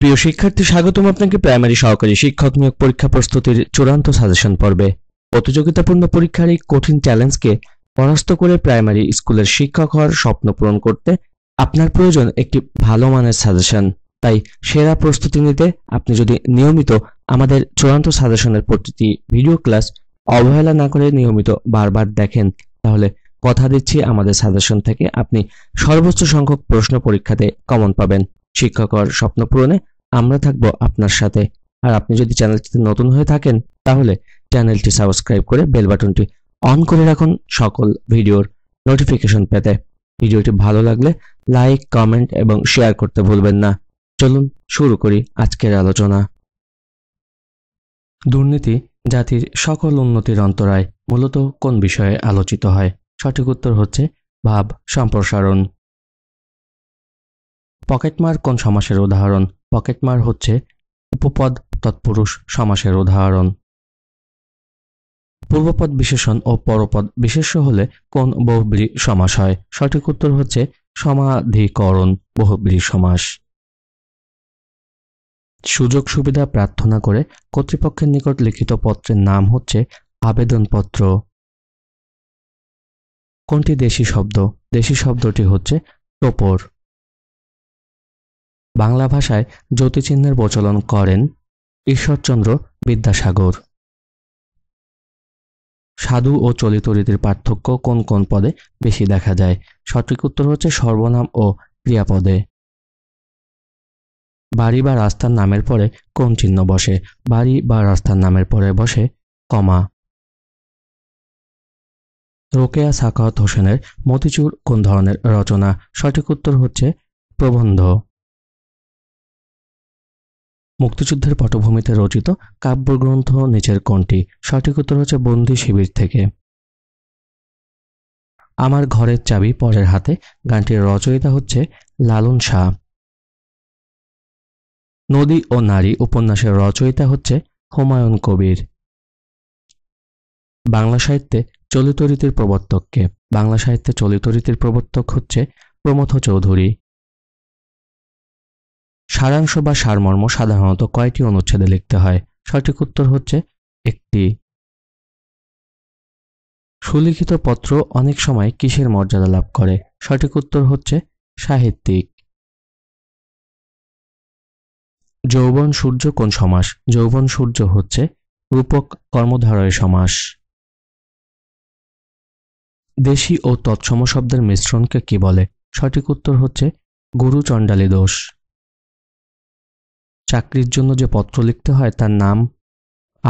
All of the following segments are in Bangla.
প্রিয় শিক্ষার্থী স্বাগতম আপনাকে প্রাইমারি সহকারী শিক্ষক নিয়োগ পরীক্ষা প্রস্তুতির চূড়ান্ত সাজেশন পর্বে প্রতিযোগিতাপূর্ণ পরীক্ষার এই কঠিন চ্যালেঞ্জকে পরাস্ত করে প্রাইমারি স্কুলের শিক্ষক হওয়ার স্বপ্ন পূরণ করতে আপনার প্রয়োজন একটি ভালো মানের সাজেশন তাই সেরা প্রস্তুতি নিতে আপনি যদি নিয়মিত আমাদের চূড়ান্ত সাজেশনের প্রতিটি ভিডিও ক্লাস অবহেলা না করে নিয়মিত বারবার দেখেন তাহলে কথা দিচ্ছি আমাদের সাজেশন থেকে আপনি সর্বোচ্চ সংখ্যক প্রশ্ন পরীক্ষাতে কমন পাবেন হওয়ার স্বপ্ন পূরণে আমরা থাকব আপনার সাথে আর আপনি যদি চ্যানেলটিতে নতুন হয়ে থাকেন তাহলে চ্যানেলটি সাবস্ক্রাইব করে বেল বাটনটি অন করে রাখুন সকল ভিডিওর নোটিফিকেশন পেতে ভিডিওটি ভালো লাগলে লাইক কমেন্ট এবং শেয়ার করতে ভুলবেন না চলুন শুরু করি আজকের আলোচনা দুর্নীতি জাতির সকল উন্নতির অন্তরায় মূলত কোন বিষয়ে আলোচিত হয় সঠিক উত্তর হচ্ছে ভাব সম্প্রসারণ পকেটমার কোন সমাসের উদাহরণ পকেটমার হচ্ছে উপপদ তৎপুরুষ সমাসের উদাহরণ পূর্বপদ বিশেষণ ও পরপদ বিশেষ্য হলে কোন বহুব্রী সমাস হয় সঠিক উত্তর হচ্ছে সমাধিকরণ বহুব্রী সমাস সুযোগ সুবিধা প্রার্থনা করে কর্তৃপক্ষের নিকট লিখিত পত্রের নাম হচ্ছে আবেদনপত্র কোনটি দেশি শব্দ দেশি শব্দটি হচ্ছে টোপর বাংলা ভাষায় জ্যোতিচিহ্নের প্রচলন করেন ঈশ্বরচন্দ্র বিদ্যাসাগর সাধু ও চলিত রীতির পার্থক্য কোন কোন পদে বেশি দেখা যায় সঠিক উত্তর হচ্ছে সর্বনাম ও ক্রিয়াপদে বাড়ি বা রাস্তার নামের পরে কোন চিহ্ন বসে বাড়ি বা রাস্তার নামের পরে বসে কমা রোকেয়া সাকাত হোসেনের মতিচুর কোন ধরনের রচনা সঠিক উত্তর হচ্ছে প্রবন্ধ মুক্তিযুদ্ধের পটভূমিতে রচিত কাব্যগ্রন্থ নিচের কোনটি সঠিক উত্তর হচ্ছে বন্দি শিবির থেকে আমার ঘরের চাবি পরের হাতে গানটির রচয়িতা হচ্ছে লালন শাহ নদী ও নারী উপন্যাসের রচয়িতা হচ্ছে হুমায়ুন কবির বাংলা সাহিত্যে চলিত রীতির প্রবর্তককে বাংলা সাহিত্যে চলিত রীতির প্রবর্তক হচ্ছে প্রমথ চৌধুরী সারাংশ বা সারমর্ম সাধারণত কয়টি অনুচ্ছেদে লিখতে হয় সঠিক উত্তর হচ্ছে একটি সুলিখিত পত্র অনেক সময় কিসের মর্যাদা লাভ করে সঠিক উত্তর হচ্ছে সাহিত্যিক যৌবন সূর্য কোন সমাস যৌবন সূর্য হচ্ছে রূপক কর্মধারয় সমাস দেশি ও তৎসম শব্দের মিশ্রণকে কি বলে সঠিক উত্তর হচ্ছে গুরু দোষ চাকরির জন্য যে পত্র লিখতে হয় তার নাম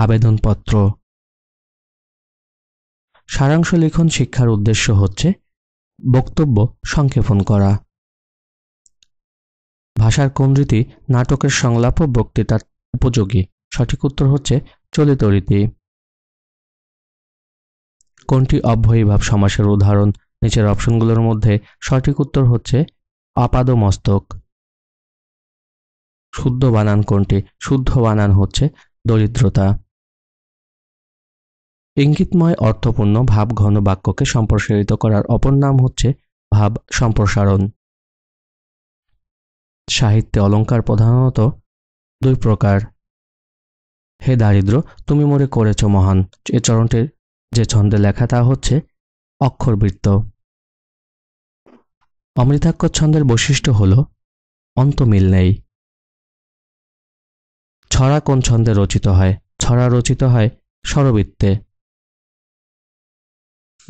আবেদনপত্র সারাংশ লেখন শিক্ষার উদ্দেশ্য হচ্ছে বক্তব্য সংক্ষেপণ করা ভাষার কোন রীতি নাটকের সংলাপ ও বক্তৃতার উপযোগী সঠিক উত্তর হচ্ছে চলিত রীতি কোনটি অব্যয়ীভাব সমাসের উদাহরণ নিচের অপশনগুলোর মধ্যে সঠিক উত্তর হচ্ছে মস্তক শুদ্ধ বানান কোনটি শুদ্ধ বানান হচ্ছে দরিদ্রতা ইঙ্গিতময় অর্থপূর্ণ ভাব ঘন বাক্যকে সম্প্রসারিত করার অপর নাম হচ্ছে ভাব সম্প্রসারণ সাহিত্যে অলঙ্কার প্রধানত দুই প্রকার হে দারিদ্র তুমি মরে করেছ মহান এ চরণটির যে ছন্দে লেখা তা হচ্ছে অক্ষরবৃত্ত অমৃতাক্ষর ছন্দের বৈশিষ্ট্য হল অন্তমিল নেই ছড়া কোন ছন্দে রচিত হয় ছড়া রচিত হয় স্বরবৃত্তে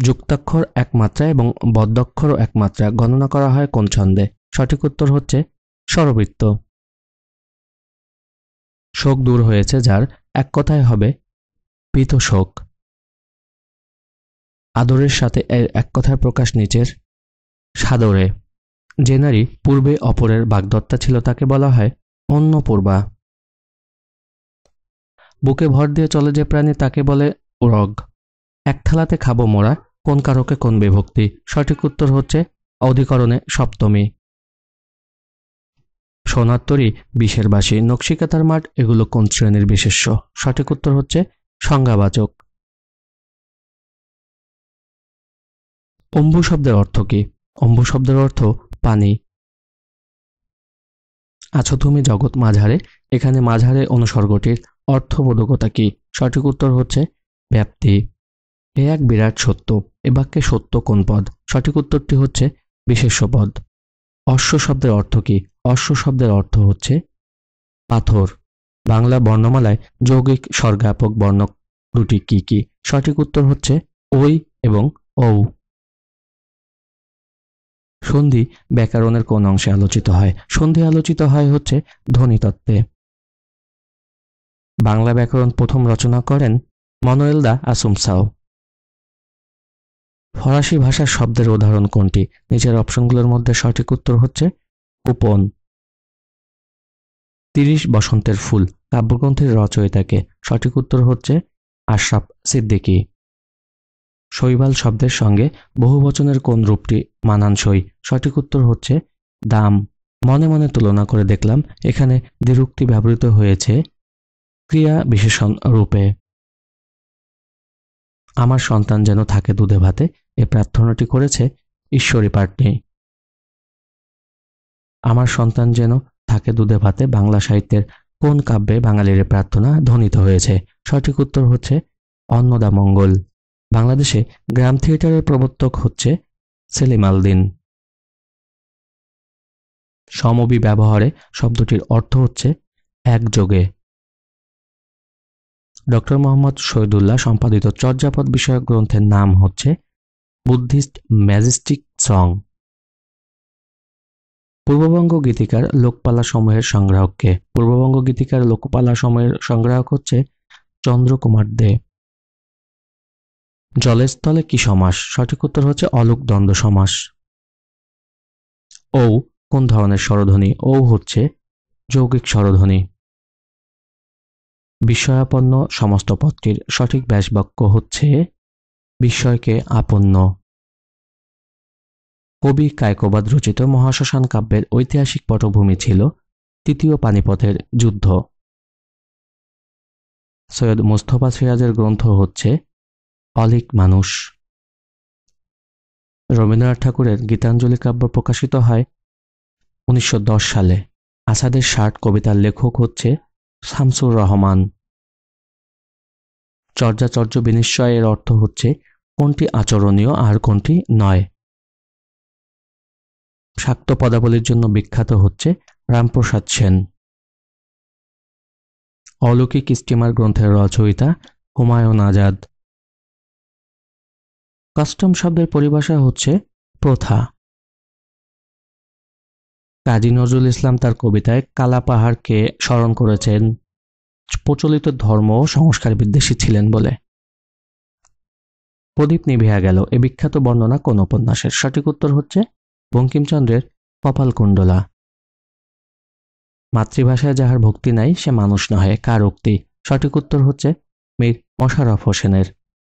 যুক্তাক্ষর এক মাত্রা এবং বদ্যাক্ষরও এক মাত্রা গণনা করা হয় কোন ছন্দে সঠিক উত্তর হচ্ছে স্বরবৃত্ত শোক দূর হয়েছে যার এক কথায় হবে পীত শোক আদরের সাথে এর এক কথার প্রকাশ নিচের সাদরে যে নারী পূর্বে অপরের বাগদত্তা ছিল তাকে বলা হয় অন্নপূর্বা বুকে ভর দিয়ে চলে যে প্রাণী তাকে বলে রগ এক থালাতে খাবো মোরা কোন কারকে কোন বিভক্তি সঠিক উত্তর হচ্ছে অধিকরণে সপ্তমী সোনাত্তরী বিশের বাসি নকশিকাতার মাঠ এগুলো কোন শ্রেণীর বিশেষ্য সঠিক উত্তর হচ্ছে সংজ্ঞাবাচক অম্বু শব্দের অর্থ কি অম্বু শব্দের অর্থ পানি আছো আচ্ছা, তুমি জগৎ মাঝারে এখানে মাঝারে অনুসর্গটির অর্থবোধকতা কি সঠিক উত্তর হচ্ছে ব্যাপ্তি এ এক বিরাট সত্য এ বাক্যে সত্য কোন পদ সঠিক উত্তরটি হচ্ছে বিশেষ্য পদ অশ্ব শব্দের অর্থ কি অশ্ব শব্দের অর্থ হচ্ছে পাথর বাংলা বর্ণমালায় যৌগিক স্বর্গাপক বর্ণ দুটি কি কি সঠিক উত্তর হচ্ছে ওই এবং ঔ সন্ধি ব্যাকরণের কোন অংশে আলোচিত হয় সন্ধি আলোচিত হয় হচ্ছে ধ্বনিতত্ত্বে বাংলা ব্যাকরণ প্রথম রচনা করেন মনোয়েলদা আসুমসাও ফরাসি ভাষার শব্দের উদাহরণ কোনটি নিচের অপশনগুলোর মধ্যে সঠিক উত্তর হচ্ছে কুপন তিরিশ বসন্তের ফুল কাব্যগ্রন্থের রচয়িতাকে সঠিক উত্তর হচ্ছে আশরাফ সিদ্দিকি শৈবাল শব্দের সঙ্গে বহুবচনের কোন রূপটি মানানসই সঠিক উত্তর হচ্ছে দাম মনে মনে তুলনা করে দেখলাম এখানে দ্বিরুক্তি ব্যবহৃত হয়েছে ক্রিয়া বিশেষণ রূপে আমার সন্তান যেন থাকে দুধে ভাতে এ প্রার্থনাটি করেছে ঈশ্বরী পাটনি আমার সন্তান যেন থাকে দুধে ভাতে বাংলা সাহিত্যের কোন কাব্যে বাঙালির প্রার্থনা ধ্বনিত হয়েছে সঠিক উত্তর হচ্ছে অন্নদা মঙ্গল বাংলাদেশে গ্রাম থিয়েটারের প্রবর্তক হচ্ছে সেলিম দিন সমবি ব্যবহারে শব্দটির অর্থ হচ্ছে একযোগে ডক্টর মোহাম্মদ শহীদুল্লাহ সম্পাদিত চর্যাপদ বিষয়ক গ্রন্থের নাম হচ্ছে বুদ্ধিস্ট ম্যাজিস্টিক সং পূর্ববঙ্গ গীতিকার লোকপালা সময়ের সংগ্রাহককে পূর্ববঙ্গ গীতিকার লোকপালা সময়ের সংগ্রাহক হচ্ছে চন্দ্রকুমার দে জলের স্থলে কি সমাস সঠিক উত্তর হচ্ছে অলোক দ্বন্দ্ব সমাস ও কোন ধরনের স্বরধ্বনি ও হচ্ছে যৌগিক স্বরধ্বনি বিস্ময়াপন্ন সমস্ত পদটির সঠিক ব্যাসবাক্য হচ্ছে বিস্ময়কে আপন্ন কবি কায়কোবাদ রচিত মহাশ্মশান কাব্যের ঐতিহাসিক পটভূমি ছিল তৃতীয় পানিপথের যুদ্ধ সৈয়দ মুস্তফা সিরাজের গ্রন্থ হচ্ছে অলিক মানুষ রবীন্দ্রনাথ ঠাকুরের গীতাঞ্জলি কাব্য প্রকাশিত হয় উনিশশো সালে আসাদের ষাট কবিতার লেখক হচ্ছে শামসুর রহমান চর্যাচর্য বিনিশ্চয় এর অর্থ হচ্ছে কোনটি আচরণীয় আর কোনটি নয় শাক্ত পদাবলীর জন্য বিখ্যাত হচ্ছে রামপ্রসাদ সেন অলৌকিক স্টিমার গ্রন্থের রচয়িতা হুমায়ুন আজাদ কাস্টম শব্দের পরিভাষা হচ্ছে প্রথা কাজী নজরুল ইসলাম তার কবিতায় কালা পাহাড়কে স্মরণ করেছেন প্রচলিত ধর্ম সংস্কার বিদ্বেষী ছিলেন বলে প্রদীপ নিভিয়া গেল এ বিখ্যাত বর্ণনা কোন উপন্যাসের সঠিক উত্তর হচ্ছে বঙ্কিমচন্দ্রের কপালকুণ্ডলা মাতৃভাষায় যাহার ভক্তি নাই সে মানুষ নহে কার উক্তি সঠিক উত্তর হচ্ছে মীর মশারফ হোসেনের